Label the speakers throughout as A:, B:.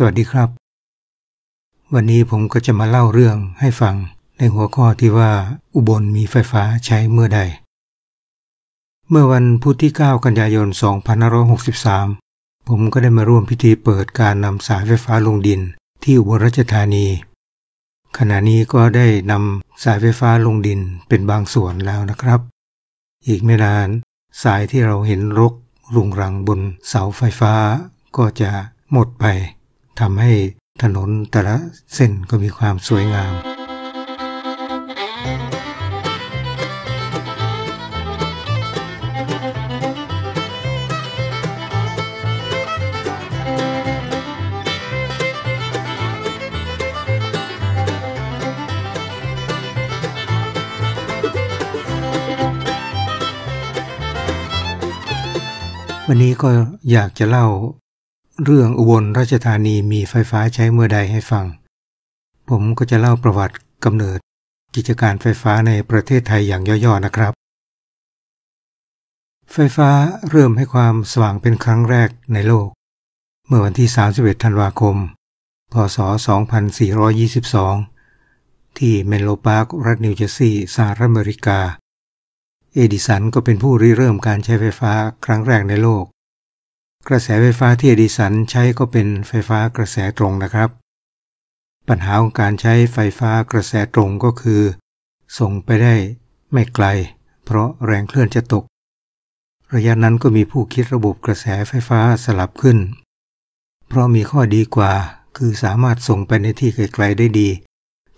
A: สวัสดีครับ วันนี้ผมก็จะมาเล่าเรื่องให้ฟังในหัวข้อที่ว่า อุบลมีไฟฟ้าใช้เมื่อใด เมื่อวันพุธที่ 9 กันยายน2563 ผมก็ได้มาร่วมพิธีเปิดการนำสายไฟฟ้าลงดิน ที่อุบลราชธานี ขณะนี้ก็ได้นำสายไฟฟ้าลงดินเป็นบางส่วนแล้วนะครับ อีกไม่นานสายที่เราเห็นรกรุงรังบนเสาไฟฟ้าก็จะหมดไปทำให้ถนนแต่ละเส้นก็มีความสวยงาม วันนี้ก็อยากจะเล่าเรื่องอุบลราชธานีมีไฟฟ้าใช้เมื่อใดให้ฟัง ผมก็จะเล่าประวัติกำเนิดกิจการไฟฟ้าในประเทศไทยอย่างย่อๆนะครับ ไฟฟ้าเริ่มให้ความสว่างเป็นครั้งแรกในโลก เมื่อวันที่ 31 ธันวาคม พศ 2422 ที่เมนโลปาร์กรัฐนิวเจอร์ซีย์สหรัฐอเมริกา เอดิสันก็เป็นผู้ริเริ่มการใช้ไฟฟ้าครั้งแรกในโลกกระแสไฟฟ้าที่อดิสัน ใช้ก็เป็นไฟฟ้ากระแสตรงนะครับ ปัญหาของการใช้ไฟฟ้ากระแสตรงก็คือ ส่งไปได้ไม่ไกล เพราะแรงเคลื่อนจะตก ระยะนั้นก็มีผู้คิดระบบกระแสไฟฟ้าสลับขึ้น เพราะมีข้อดีกว่าคือสามารถส่งไปในที่ไกลๆได้ดี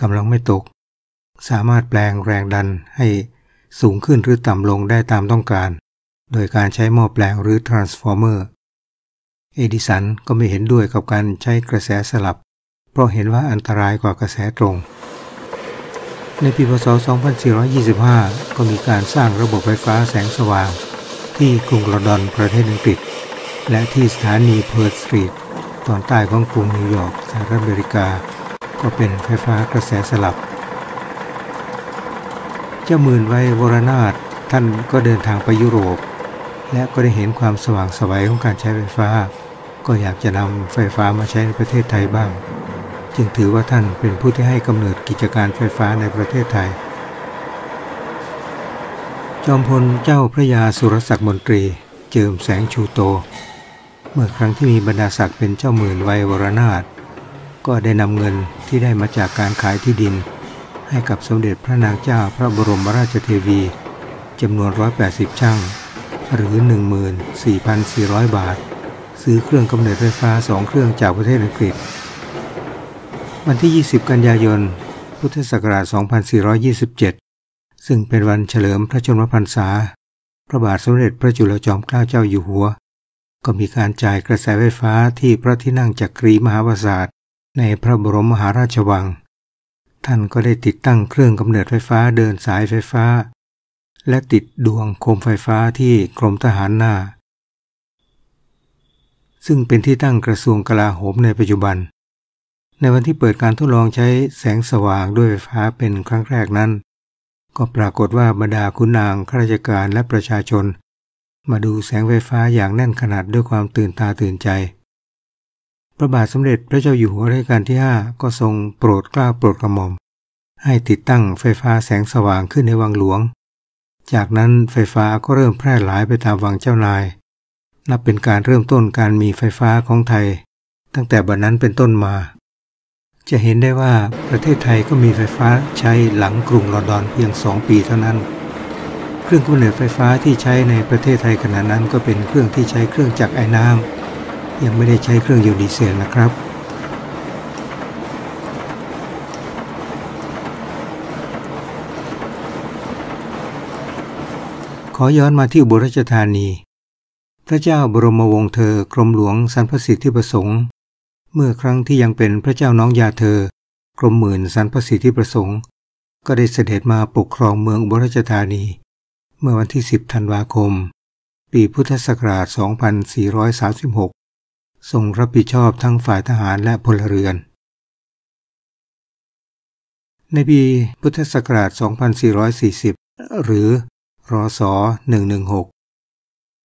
A: กำลังไม่ตก สามารถแปลงแรงดันให้สูงขึ้นหรือต่ำลงได้ตามต้องการ โดยการใช้หม้อแปลงหรือทรานสฟอร์เมอร์เอดิสันก็ไม่เห็นด้วยกับการใช้กระแสสลับ เพราะเห็นว่าอันตรายกว่ากระแสตรง ในปีพศ 2425 ก็มีการสร้างระบบไฟฟ้าแสงสว่างที่กรุงลอนดอนประเทศอังกฤษ และที่สถานีเพิร์ธสตรีทตอนใต้ของกรุงนิวยอร์กสหรัฐอเมริกา ก็เป็นไฟฟ้ากระแสสลับ เจ้ามื่นไว้วรนาถท่านก็เดินทางไปยุโรป และก็ได้เห็นความสว่างสวัยของการใช้ไฟฟ้าก็อยากจะนำไฟฟ้ามาใช้ในประเทศไทยบ้าง จึงถือว่าท่านเป็นผู้ที่ให้กำเนิดกิจการไฟฟ้าในประเทศไทย จอมพลเจ้าพระยาสุรศักดิ์มนตรีเจิมแสงชูโต เมื่อครั้งที่มีบรรดาศักดิ์เป็นเจ้าหมื่นไวยวรนาถก็ได้นำเงินที่ได้มาจากการขายที่ดิน ให้กับสมเด็จพระนางเจ้าพระบรมราชเทวีจำนวน180ช่างหรือ 14,400 บาทซื้อเครื่องกำเนิดไฟฟ้าสองเครื่องจากประเทศอังกฤษ วันที่ 20 กันยายน พุทธศักราช 2427 ซึ่งเป็นวันเฉลิมพระชนมพรรษาพระบาทสมเด็จพระจุลจอมเกล้าเจ้าอยู่หัว ก็มีการจ่ายกระแสไฟฟ้าที่พระที่นั่งจักรีมหาวสาทในพระบรมมหาราชวัง ท่านก็ได้ติดตั้งเครื่องกำเนิดไฟฟ้าเดินสายไฟฟ้า และติดดวงโคมไฟฟ้าที่กรมทหารหน้าซึ่งเป็นที่ตั้งกระทรวงกลาโหมในปัจจุบัน ในวันที่เปิดการทดลองใช้แสงสว่างด้วยไฟฟ้าเป็นครั้งแรกนั้น ก็ปรากฏว่าบรรดาคุณนาง ข้าราชการและประชาชน มาดูแสงไฟฟ้าอย่างแน่นขนาดด้วยความตื่นตาตื่นใจพระบาทสมเด็จพระเจ้าอยู่หัวรัชกาลที่ 5 ก็ทรงโปรดกล้าโปรดกระหม่อมให้ติดตั้งไฟฟ้าแสงสว่างขึ้นในวังหลวง จากนั้นไฟฟ้าก็เริ่มแพร่หลายไปตามวังเจ้านายนับเป็นการเริ่มต้นการมีไฟฟ้าของไทย ตั้งแต่บัดนนั้นเป็นต้นมา จะเห็นได้ว่าประเทศไทยก็มีไฟฟ้าใช้หลังกรุงลอนดอนเพียงสองปีเท่านั้น เครื่องกำเนิดไฟฟ้าที่ใช้ในประเทศไทยขณะนั้นก็เป็นเครื่องที่ใช้เครื่องจักรไอ้น้ำยังไม่ได้ใช้เครื่องยนต์ดีเซลนะครับ ขอย้อนมาที่บุบราชธานีพระเจ้าบรมวงศ์เธอกรมหลวงสันพสิทธิประสงค์เมื่อครั้งที่ยังเป็นพระเจ้าน้องยาเธอ กรมหมื่นสันพสิทธิประสงค์ ก็ได้เสด็จมาปกครองเมืองอุบลราชธานี เมื่อวันที่ 10ธันวาคม ปีพุทธศักราช 2436ทรงรับผิดชอบทั้งฝ่ายทหารและพลเรือน ในปีพุทธศักราช 2440 หรือรศ116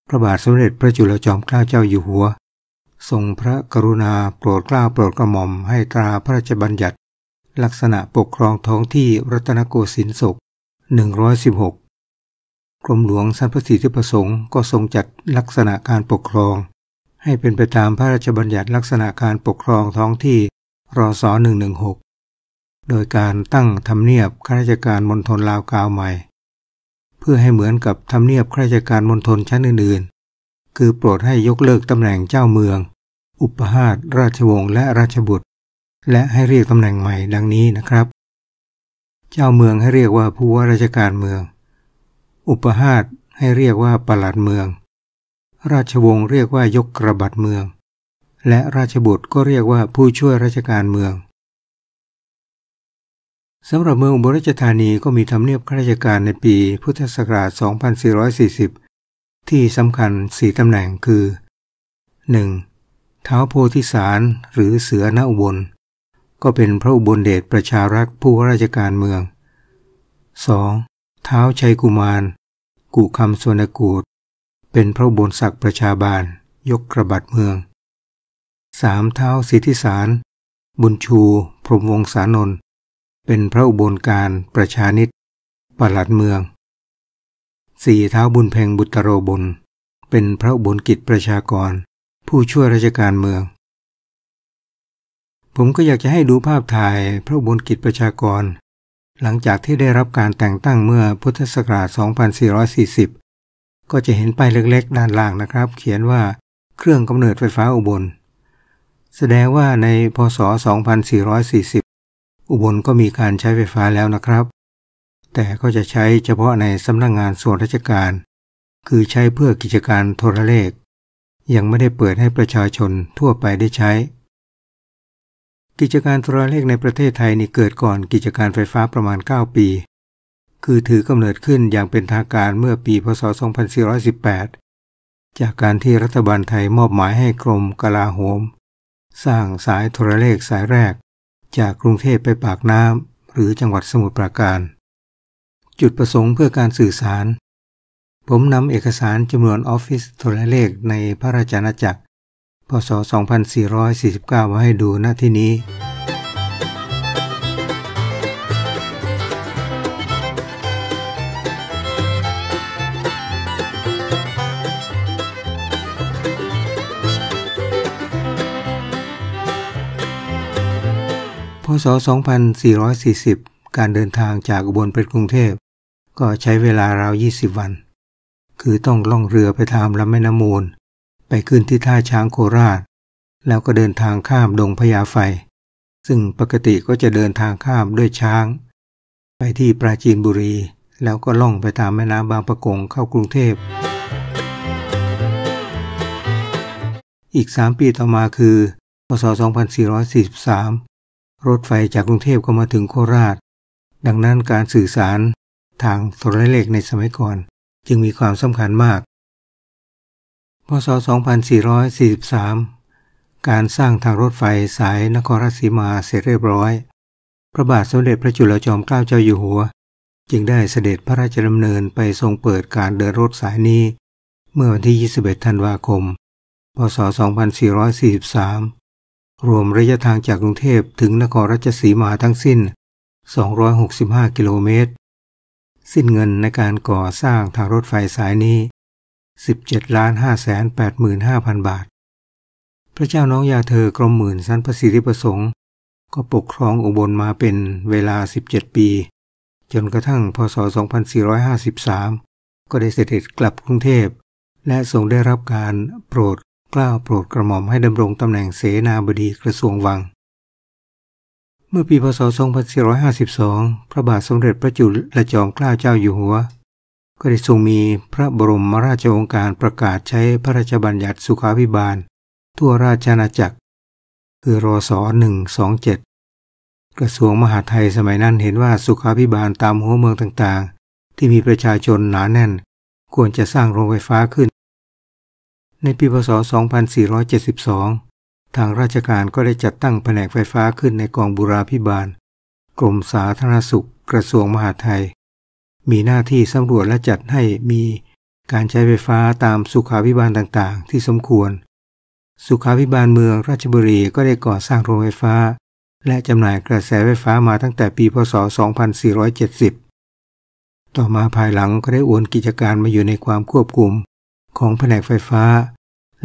A: พระบาทสมเด็จพระจุลจอมเกล้าเจ้าอยู่หัวทรงพระกรุณาโปรดเกล้าโปรดกระหม่อมให้ตราพระราชบัญญัติลักษณะปกครองท้องที่รัตนโกสินทร์ศก116กรมหลวงสันพสิทธิประสงค์ก็ทรงจัดลักษณะการปกครอง ให้เป็นไปตามพระราชบัญญัติลักษณะการปกครองท้องที่รศ116โดยการตั้งทำเนียบข้าราชการมณฑลลาวกาวใหม่เพื่อให้เหมือนกับทำเนียบข้าราชการมณฑลชั้นอื่นๆ คือโปรดให้ยกเลิกตำแหน่งเจ้าเมือง อุปหาตราชวงศ์และราชบุตร และให้เรียกตำแหน่งใหม่ดังนี้นะครับ เจ้าเมืองให้เรียกว่าผู้ว่าราชการเมือง อุปหาตให้เรียกว่าประหลัดเมือง ราชวงศ์เรียกว่ายกกระบัดเมือง และราชบุตรก็เรียกว่าผู้ช่วยราชการเมืองสำหรับเมืองุบราชธานีก็มีทำเนียบข้าราชการในปีพุทธศักราช 2440 ที่สำคัญสี่ตำแหน่งคือ 1. ท้าโพธิสารหรือเสือนาอุบลก็เป็นพระอุบลเดชประชารักผู้ราชการเมือง 2. ท้าชัยกุมาร กุคำสวนกูดเป็นพระอุบลศักดิ์ประชาบาล ยกกระบัดเมือง 3. ท้าสิทธิสารบุญชู พรมวงศานนท์เป็นพระอุบลการประชานิตปลัดเมือง สี่เท้าบุญเพ่งบุตรโรบลเป็นพระอุบลกิจประชากร ผู้ช่วยราชการเมือง ผมก็อยากจะให้ดูภาพถ่ายพระอุบลกิจประชากร หลังจากที่ได้รับการแต่งตั้งเมื่อพุทธศักราช 2440 ก็จะเห็นป้ายเล็กๆด้านล่างนะครับ เขียนว่าเครื่องกำเนิดไฟฟ้าอุบลแสดงว่าในพศ 2440อุบลก็มีการใช้ไฟฟ้าแล้วนะครับ แต่ก็จะใช้เฉพาะในสำนักงงานส่วนราชการ คือใช้เพื่อกิจการโทรเลข ยังไม่ได้เปิดให้ประชาชนทั่วไปได้ใช้ กิจการโทรเลขในประเทศไทยนี่เกิดก่อนกิจการไฟฟ้าประมาณ 9 ปี คือถือกำเนิดขึ้นอย่างเป็นทางการเมื่อปี พศ 2418 จากการที่รัฐบาลไทยมอบหมายให้กรมกลาโหม สร้างสายโทรเลขสายแรกจากกรุงเทพไปปากน้ำหรือจังหวัดสมุทรปราการ จุดประสงค์เพื่อการสื่อสาร ผมนำเอกสารจำนวนออฟฟิศโทรเลขในพระราชาณาจักรพศ2449มาให้ดูณที่นี้พศ 2440 การเดินทางจากอุบลไปกรุงเทพ ก็ใช้เวลาราว 20 วัน คือต้องล่องเรือไปตามลำแม่น้ำมูล ไปขึ้นที่ท่าช้างโคราช แล้วก็เดินทางข้ามดงพญาไฟ ซึ่งปกติก็จะเดินทางข้ามด้วยช้าง ไปที่ปราจีนบุรี แล้วก็ล่องไปตามแม่น้ำบางประกงเข้ากรุงเทพ อีก 3 ปีต่อมาคือ พศ 2443รถไฟจากกรุงเทพก็มาถึงโคราช ดังนั้นการสื่อสารทางโทรเลขในสมัยก่อนจึงมีความสำคัญมาก พศ 2443 การสร้างทางรถไฟสายนครราชสีมาเสร็จเรียบร้อย พระบาทสมเด็จพระจุลจอมเกล้าเจ้าอยู่หัว จึงได้เสด็จพระราชดำเนินไปทรงเปิดการเดินรถสายนี้เมื่อวันที่ 21ธันวาคม พศ 2443รวมระยะทางจากกรุงเทพถึงนครราชสีมาทั้งสิ้น 265 กิโลเมตร สิ้นเงินในการก่อสร้างทางรถไฟสายนี้ 17ล้าน5 8 5 0 0 0 บาท พระเจ้าน้องยาเธอกรมหมื่นสันพระสิริประสงค์ ก็ปกครองอุบลมาเป็นเวลา 17 ปี จนกระทั่ง พศ 2453 ก็ได้เสด็จกลับกรุงเทพ และทรงได้รับการโปรดกล้าวโปรดกระหม่อมให้ดำรงตำแหน่งเสนาบดีกระทรวงวัง เมื่อปีพศ 2452 พระบาทสมเด็จพระจุลจอมเกล้าเจ้าอยู่หัว ก็ได้ทรงมีพระบรมราชโองการประกาศใช้พระราชบัญญัติสุขาภิบาล ทั่วราชอาณาจักรคือรศ127กระทรวงมหาดไทยสมัยนั้นเห็นว่าสุขาภิบาลตามหัวเมืองต่างๆ ที่มีประชาชนหนาแน่นควรจะสร้างโรงไฟฟ้าขึ้นในปีพศ 2472 ทางราชการก็ได้จัดตั้งแผนกไฟฟ้าขึ้นในกองบุราพิบาล กรมสาธารณสุขกระทรวงมหาดไทย มีหน้าที่สำรวจและจัดให้มีการใช้ไฟฟ้าตามสุขาพิบาลต่างๆ ที่สมควร สุขาพิบาลเมืองราชบุรีก็ได้ก่อสร้างโรงไฟฟ้า และจำหน่ายกระแสไฟฟ้ามาตั้งแต่ปีพศ 2470 ต่อมาภายหลังก็ได้อวนกิจการมาอยู่ในความควบคุมของแผนกไฟฟ้า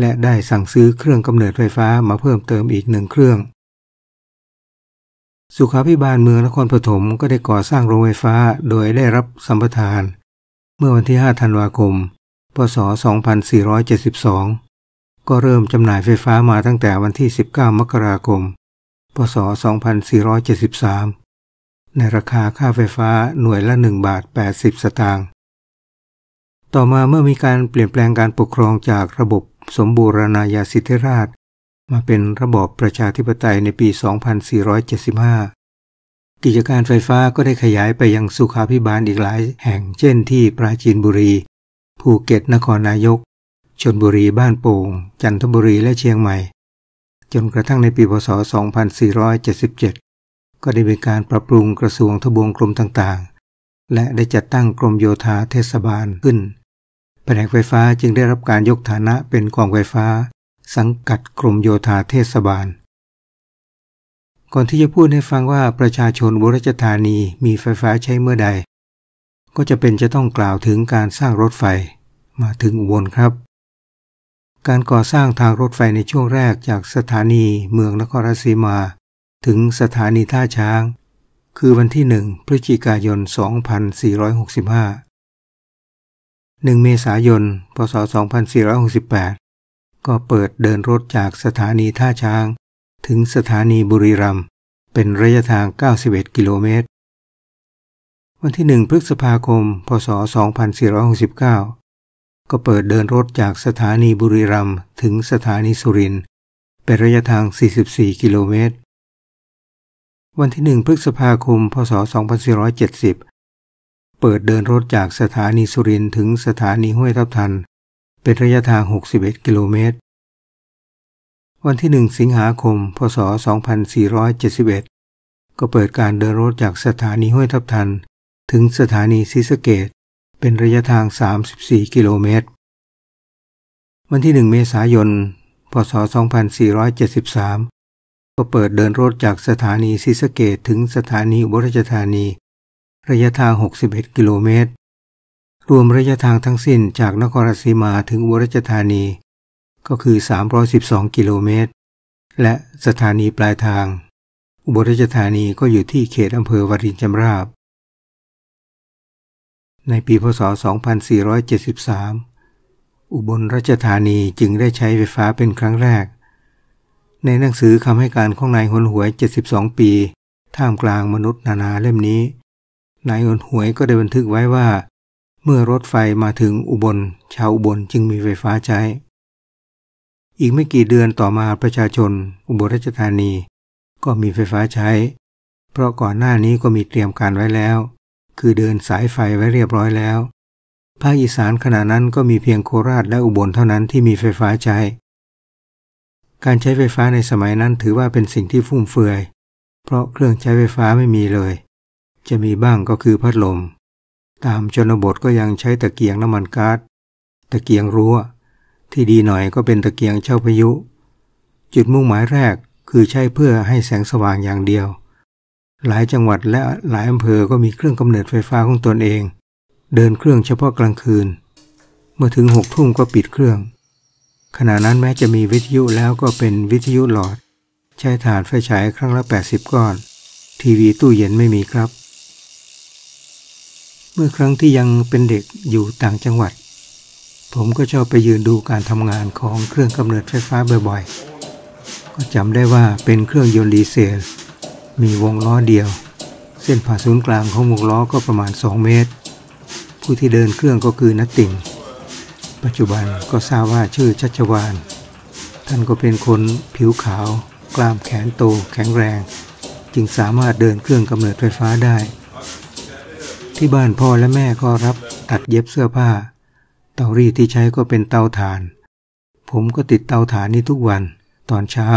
A: และได้สั่งซื้อเครื่องกำเนิดไฟฟ้ามาเพิ่มเติมอีกหนึ่งเครื่อง สุขาพิบาลเมืองนครปฐมก็ได้ก่อสร้างโรงไฟฟ้าโดยได้รับสัมปทาน เมื่อวันที่5ธันวาคม พศ 2472 ก็เริ่มจำหน่ายไฟฟ้ามาตั้งแต่วันที่ 19 มกราคม พศ 2473 ในราคาค่าไฟฟ้าหน่วยละ1บาท 80 สตางค์ ต่อมาเมื่อมีการเปลี่ยนแปลงการปกครองจากระบบสมบูรณาญาสิทธิราช มาเป็นระบอบประชาธิปไตยในปี 2475 กิจการไฟฟ้าก็ได้ขยายไปยังสุขาพิบาลอีกหลายแห่งเช่นที่ปราจีนบุรี ภูเก็ต นครนายก ชนบุรีบ้านโป่ง จันทบุรีและเชียงใหม่ จนกระทั่งในปี พศ 2477 ก็ได้มีการปรับปรุงกระทรวงทบวงกรมต่างๆ และได้จัดตั้งกรมโยธาเทศบาลขึ้นแผนกไฟฟ้าจึงได้รับการยกฐานะเป็นกองไฟฟ้า สังกัดกรมโยธาเทศบาล ก่อนที่จะพูดให้ฟังว่าประชาชนบุรีธานีมีไฟฟ้าใช้เมื่อใด ก็จะเป็นจะต้องกล่าวถึงการสร้างรถไฟมาถึงอุบลครับ การก่อสร้างทางรถไฟในช่วงแรกจากสถานีเมืองนครราชสีมา ถึงสถานีท่าช้าง คือวันที่1พฤศจิกายน2465หนึ่งเมษายน พศ 2468 ก็เปิดเดินรถจากสถานีท่าช้าง ถึงสถานีบุรีรัมย์เป็นระยะทาง 91 กิโลเมตรวันที่หนึ่งพฤษภาคม พศ 2469 ก็เปิดเดินรถจากสถานีบุรีรัมย์ถึงสถานีสุรินทร์เป็นระยะทาง 44 กิโลเมตรวันที่หนึ่งพฤษภาคม พศ 2470เปิดเดินรถจากสถานีสุรินถึงสถานีห้วยทับทันเป็นระยะทาง 61 กิโลเมตรวันที่1สิงหาคม พศ2471ก็เปิดการเดินรถจากสถานีห้วยทับทัน ถึงสถานีศรีสะเกดเป็นระยะทาง 34 กิโลเมตรวันที่1เมษายนพศ2473ก็เปิดเดินรถจากสถานีศรีสะเกดถึงสถานีอุบลราชธานีระยะทาง 61 กิโลเมตร รวมระยะทางทั้งสิ้นจากนครราชสีมาถึงอุบลราชธานี ก็คือ 312 กิโลเมตร และสถานีปลายทาง อุบลราชธานีก็อยู่ที่เขตอำเภอวารินชำราบ ในปีพศ2473 อุบลราชธานีจึงได้ใช้ไฟฟ้าเป็นครั้งแรก ในหนังสือคำให้การของนายหนหวย72ปี ท่ามกลางมนุษย์นานาเล่มนี้นายนหวยก็ได้บันทึกไว้ว่า เมื่อรถไฟมาถึงอุบล ชาวอุบลจึงมีไฟฟ้าใช้ อีกไม่กี่เดือนต่อมาประชาชน อุบลราชธานี ก็มีไฟฟ้าใช้ เพราะก่อนหน้านี้ก็มีเตรียมการไว้แล้ว คือเดินสายไฟไว้เรียบร้อยแล้วภาคอีสานขณะนั้นก็มีเพียงโคราชและอุบลเท่านั้นที่มีไฟฟ้าใช้ การใช้ไฟฟ้าในสมัยนั้นถือว่าเป็นสิ่งที่ฟุ่มเฟือยเพราะเครื่องใช้ไฟฟ้าไม่มีเลยจะมีบ้างก็คือพัดลม ตามชนบทก็ยังใช้ตะเกียงน้ำมันกา๊าซตะเกียงรั้วที่ดีหน่อยก็เป็นตะเกียงเช่าพายุ จุดมุ่งหมายแรกคือใช้เพื่อให้แสงสว่างอย่างเดียว หลายจังหวัดและหลายอำเภอก็มีเครื่องกำเนิดไฟฟ้าของตนเอง เดินเครื่องเฉพาะกลางคืน เมื่อถึงหกทุ่มก็ปิดเครื่องขณะนั้นแม้จะมีวิทยุแล้วก็เป็นวิทยุหลอด ใช้ฐานไฟฉายครั้งละ 80ก้อน ทีวีตู้เย็นไม่มีครับมื่อครั้งที่ยังเป็นเด็กอยู่ต่างจังหวัด ผมก็ชอบไปยืนดูการทำงานของเครื่องกำเนิดไฟฟ้าบ่อย ๆ ก็จำได้ว่าเป็นเครื่องยนต์ดีเซลมีวงล้อเดียว เส้นผ่าศูนย์กลางของวงล้อก็ประมาณ 2 เมตร ผู้ที่เดินเครื่องก็คือนัตติงปัจจุบันก็ทราบว่าชื่อชัชวานท่านก็เป็นคนผิวขาว กล้ามแขนโตแข็งแรง จึงสามารถเดินเครื่องกำเนิดไฟฟ้าได้ที่บ้านพ่อและแม่ก็รับตัดเย็บเสื้อผ้า เตารีดที่ใช้ก็เป็นเตาถ่าน ผมก็ติดเตาถ่านนี้ทุกวันตอนเช้า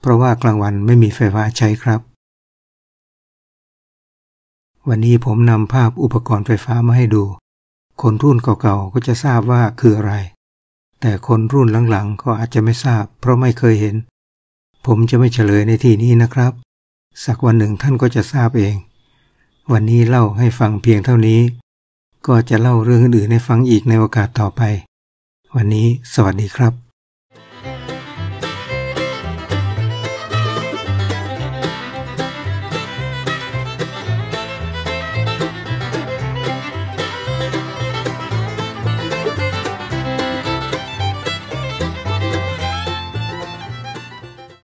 A: เพราะว่ากลางวันไม่มีไฟฟ้าใช้ครับ วันนี้ผมนำภาพอุปกรณ์ไฟฟ้ามาให้ดู คนรุ่นเก่าๆก็จะทราบว่าคืออะไร แต่คนรุ่นหลังๆก็อาจจะไม่ทราบ เพราะไม่เคยเห็น ผมจะไม่เฉลยในที่นี้นะครับ สักวันหนึ่งท่านก็จะทราบเองวันนี้เล่าให้ฟังเพียงเท่านี้ ก็จะเล่าเรื่องอื่นๆให้ฟังอีกในโอกาสต่อไป วันนี้สวัสดีครับ